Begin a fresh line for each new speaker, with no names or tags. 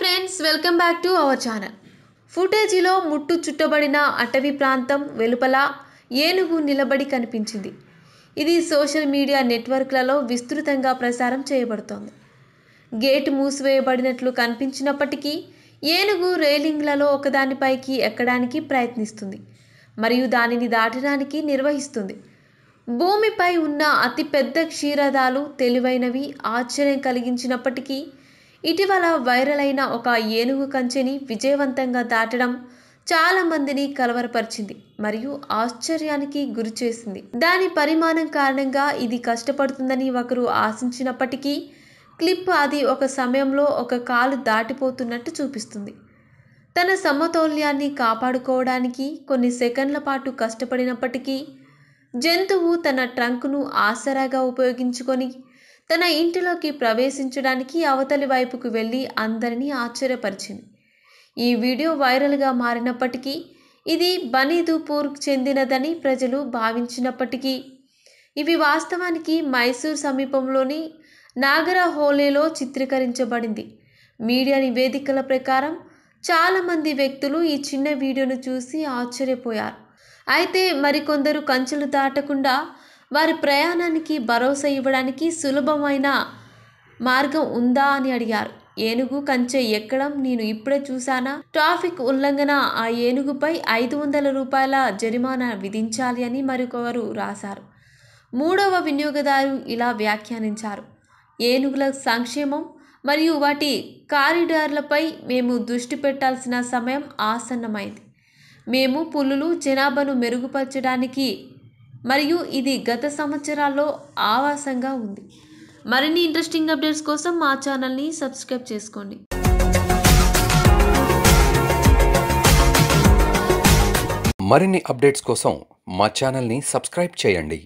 friends welcome back to our channel ఫుటేజీలో ముట్టు చుట్టబడిన అటవీ ప్రాంతం వెలుపల ఏనుగు నిలబడి కనిపించింది ఇది సోషల్ మీడియా నెట్వర్క్లలో విస్తృతంగా ప్రసారం చేయబడుతోంది గేట్ మూసివేయబడినట్లు కనిపించినప్పటికీ ఏనుగు రైలింగ్లలో ఒకదానిపైకి ఎక్కడానికి ప్రయత్నిస్తుంది మరియు దానిని దాటడానికి నిర్వహిస్తుంది భూమిపై ఉన్న అతిపెద్ద క్షీరదాలు తెలివైనవి ఆశ్చర్యం కలిగించినప్పటికీ ఇటీవల వైరల్ అయిన ఒక ఏనుగు కంచెని విజయవంతంగా దాటడం చాలామందిని కలవరపరిచింది మరియు ఆశ్చర్యానికి గురి చేసింది దాని పరిమాణం కారణంగా ఇది కష్టపడుతుందని ఒకరు ఆశించినప్పటికీ క్లిప్ అది ఒక సమయంలో ఒక కాలు దాటిపోతున్నట్టు చూపిస్తుంది తన సమతౌల్యాన్ని కాపాడుకోవడానికి కొన్ని సెకండ్ల పాటు కష్టపడినప్పటికీ జంతువు తన ట్రంక్ను ఆసరాగా ఉపయోగించుకొని తన ఇంటిలోకి ప్రవేశించడానికి అవతలి వైపుకు వెళ్ళి అందరినీ ఆశ్చర్యపరిచింది ఈ వీడియో వైరల్గా మారినప్పటికీ ఇది బనీదుపూర్కు చెందినదని ప్రజలు భావించినప్పటికీ ఇవి వాస్తవానికి మైసూర్ సమీపంలోని నాగరహోలేలో చిత్రీకరించబడింది మీడియా నివేదికల ప్రకారం చాలామంది వ్యక్తులు ఈ చిన్న వీడియోను చూసి ఆశ్చర్యపోయారు అయితే మరికొందరు కంచెలు దాటకుండా వారి ప్రయాణానికి భరోసా ఇవ్వడానికి సులభమైన మార్గం ఉందా అని అడిగారు ఏనుగు కంచె ఎక్కడం నేను ఇప్పుడే చూశానా ట్రాఫిక్ ఉల్లంఘన ఆ ఏనుగుపై ఐదు వందల రూపాయల జరిమానా విధించాలి అని మరొకరు రాశారు మూడవ వినియోగదారు ఇలా వ్యాఖ్యానించారు ఏనుగుల సంక్షేమం మరియు వాటి కారిడార్లపై మేము దృష్టి పెట్టాల్సిన సమయం ఆసన్నమైంది మేము పులులు జనాభాను మెరుగుపరచడానికి మరియు ఇది గత సంవత్సరాల్లో ఆవాసంగా ఉంది మరిన్ని ఇంట్రెస్టింగ్ అప్డేట్స్ కోసం మా ఛానల్ని సబ్స్క్రైబ్ చేసుకోండి మరిన్ని అప్డేట్స్ కోసం మా ఛానల్ని సబ్స్క్రైబ్ చేయండి